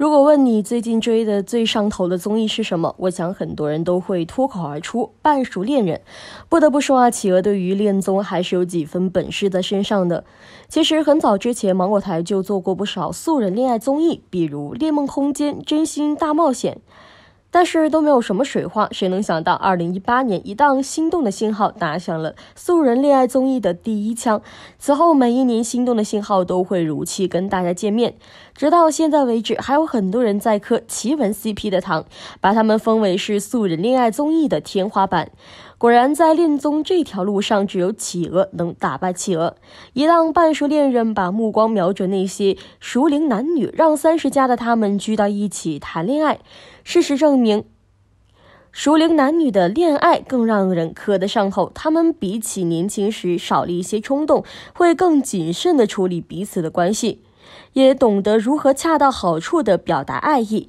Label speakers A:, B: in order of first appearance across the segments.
A: 如果问你最近追的最上头的综艺是什么，我想很多人都会脱口而出《半熟恋人》。不得不说啊，企鹅对于恋综还是有几分本事在身上的。其实很早之前，芒果台就做过不少素人恋爱综艺，比如《恋梦空间》《真心大冒险》。但是都没有什么水花，谁能想到，二零一八年一档《心动的信号》打响了素人恋爱综艺的第一枪，此后每一年《心动的信号》都会如期跟大家见面，直到现在为止，还有很多人在嗑奇闻 CP 的糖，把他们封为是素人恋爱综艺的天花板。果然，在恋综这条路上，只有企鹅能打败企鹅。一让半熟恋人把目光瞄准那些熟龄男女，让三十加的他们聚到一起谈恋爱。事实证明，熟龄男女的恋爱更让人磕得上头。他们比起年轻时少了一些冲动，会更谨慎地处理彼此的关系，也懂得如何恰到好处地表达爱意。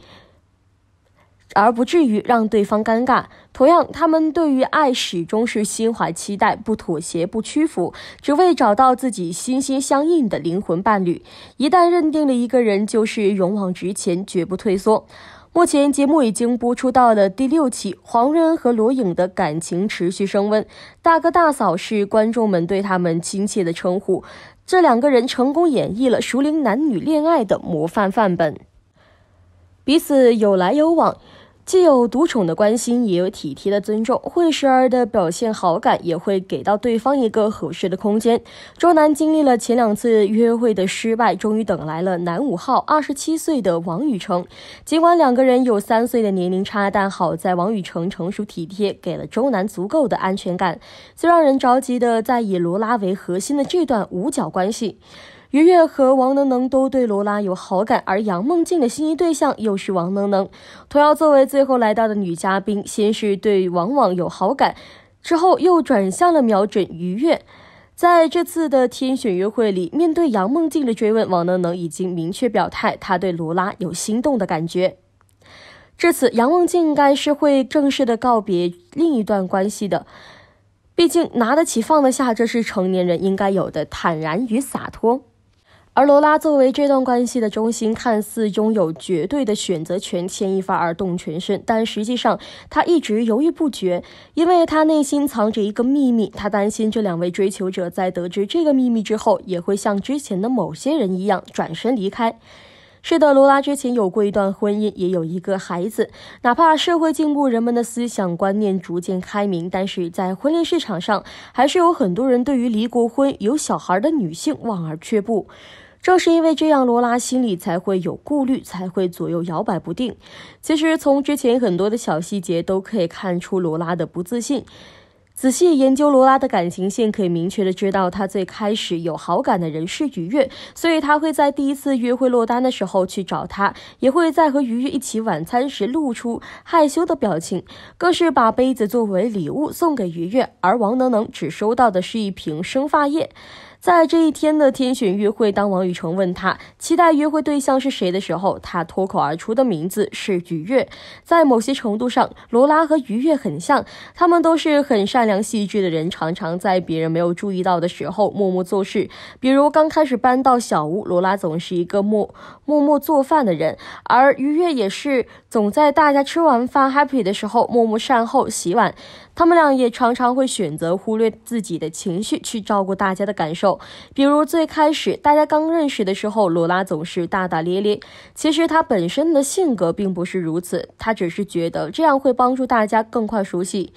A: 而不至于让对方尴尬。同样，他们对于爱始终是心怀期待，不妥协，不屈服，只为找到自己心心相印的灵魂伴侣。一旦认定了一个人，就是勇往直前，绝不退缩。目前节目已经播出到了第六期，黄仁和罗颖的感情持续升温。大哥大嫂是观众们对他们亲切的称呼。这两个人成功演绎了熟龄男女恋爱的模范范本，彼此有来有往。既有独宠的关心，也有体贴的尊重，会时而的表现好感，也会给到对方一个合适的空间。周楠经历了前两次约会的失败，终于等来了男五号二十七岁的王宇成。尽管两个人有三岁的年龄差，但好在王宇成成熟体贴，给了周楠足够的安全感。最让人着急的，在以罗拉为核心的这段五角关系。于越和王能能都对罗拉有好感，而杨梦静的心仪对象又是王能能。同样，作为最后来到的女嘉宾，先是对王网有好感，之后又转向了瞄准于越。在这次的天选约会里，面对杨梦静的追问，王能能已经明确表态，他对罗拉有心动的感觉。至此，杨梦静应该是会正式的告别另一段关系的。毕竟，拿得起放得下，这是成年人应该有的坦然与洒脱。而罗拉作为这段关系的中心，看似拥有绝对的选择权，牵一发而动全身，但实际上她一直犹豫不决，因为她内心藏着一个秘密，她担心这两位追求者在得知这个秘密之后，也会像之前的某些人一样转身离开。是的，罗拉之前有过一段婚姻，也有一个孩子。哪怕社会进步，人们的思想观念逐渐开明，但是在婚恋市场上，还是有很多人对于离过婚、有小孩的女性望而却步。正是因为这样，罗拉心里才会有顾虑，才会左右摇摆不定。其实，从之前很多的小细节都可以看出罗拉的不自信。仔细研究罗拉的感情线，可以明确的知道，她最开始有好感的人是愉悦，所以她会在第一次约会落单的时候去找他，也会在和愉悦一起晚餐时露出害羞的表情，更是把杯子作为礼物送给愉悦。而王能能只收到的是一瓶生发液。在这一天的天选约会，当王雨成问他期待约会对象是谁的时候，他脱口而出的名字是愉悦。在某些程度上，罗拉和愉悦很像，他们都是很善良、细致的人，常常在别人没有注意到的时候默默做事。比如刚开始搬到小屋，罗拉总是一个默默默做饭的人，而愉悦也是总在大家吃完饭 happy 的时候默默善后、洗碗。他们俩也常常会选择忽略自己的情绪，去照顾大家的感受。比如最开始大家刚认识的时候，罗拉总是大大咧咧，其实他本身的性格并不是如此，他只是觉得这样会帮助大家更快熟悉。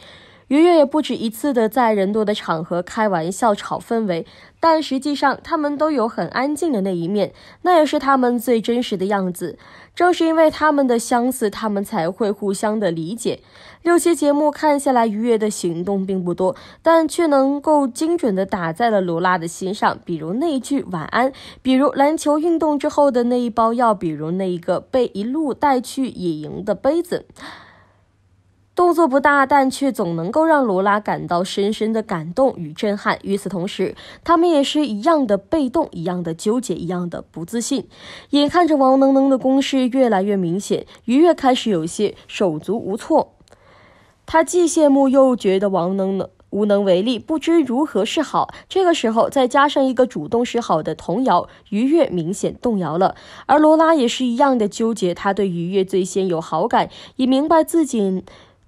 A: 愉悦也不止一次的在人多的场合开玩笑、炒氛围，但实际上他们都有很安静的那一面，那也是他们最真实的样子。正是因为他们的相似，他们才会互相的理解。六期节目看下来，愉悦的行动并不多，但却能够精准的打在了罗拉的心上，比如那句晚安，比如篮球运动之后的那一包药，比如那一个被一路带去野营的杯子。动作不大，但却总能够让罗拉感到深深的感动与震撼。与此同时，他们也是一样的被动，一样的纠结，一样的不自信。眼看着王能能的攻势越来越明显，于越开始有些手足无措。他既羡慕又觉得王能能无能为力，不知如何是好。这个时候，再加上一个主动示好的童谣，于越明显动摇了。而罗拉也是一样的纠结，他对于越最先有好感，也明白自己。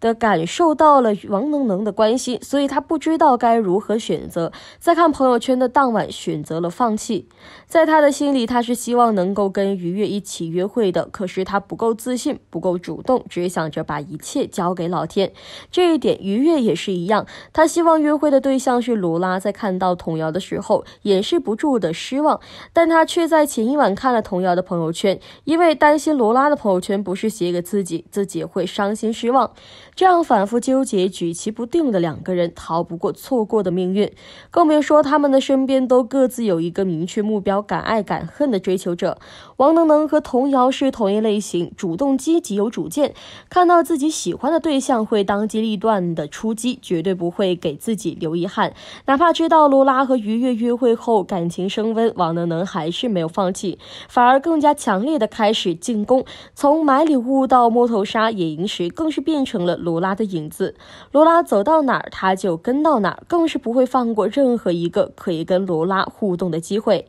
A: 的感受到了王能能的关心，所以他不知道该如何选择。在看朋友圈的当晚，选择了放弃。在他的心里，他是希望能够跟于悦一起约会的，可是他不够自信，不够主动，只想着把一切交给老天。这一点，于悦也是一样，他希望约会的对象是罗拉。在看到童瑶的时候，掩饰不住的失望，但他却在前一晚看了童瑶的朋友圈，因为担心罗拉的朋友圈不是写给自己，自己会伤心失望。这样反复纠结、举棋不定的两个人，逃不过错过的命运，更别说他们的身边都各自有一个明确目标、敢爱敢恨的追求者。王能能和童瑶是同一类型，主动积极、有主见，看到自己喜欢的对象会当机立断的出击，绝对不会给自己留遗憾。哪怕知道罗拉和于越约会后感情升温，王能能还是没有放弃，反而更加强烈的开始进攻。从买礼物到摸头杀、野营时，更是变成了。罗拉的影子，罗拉走到哪儿，他就跟到哪儿，更是不会放过任何一个可以跟罗拉互动的机会。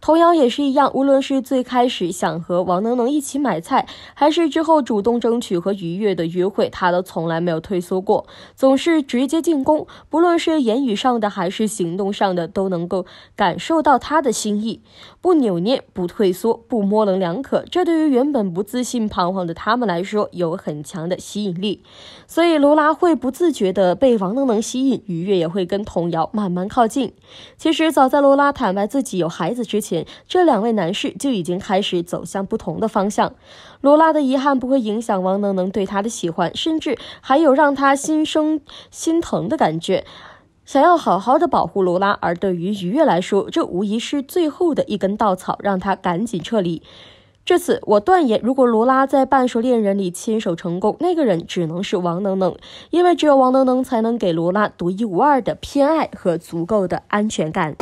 A: 童瑶也是一样，无论是最开始想和王能能一起买菜，还是之后主动争取和于越的约会，她都从来没有退缩过，总是直接进攻。不论是言语上的还是行动上的，都能够感受到他的心意，不扭捏，不退缩，不模棱两可。这对于原本不自信、彷徨的他们来说，有很强的吸引力。所以罗拉会不自觉地被王能能吸引，于越也会跟童瑶慢慢靠近。其实早在罗拉坦白自己有孩子之前。前，这两位男士就已经开始走向不同的方向。罗拉的遗憾不会影响王能能对他的喜欢，甚至还有让他心生心疼的感觉。想要好好的保护罗拉，而对于愉悦来说，这无疑是最后的一根稻草，让他赶紧撤离。至此，我断言，如果罗拉在《半熟恋人》里牵手成功，那个人只能是王能能，因为只有王能能才能给罗拉独一无二的偏爱和足够的安全感。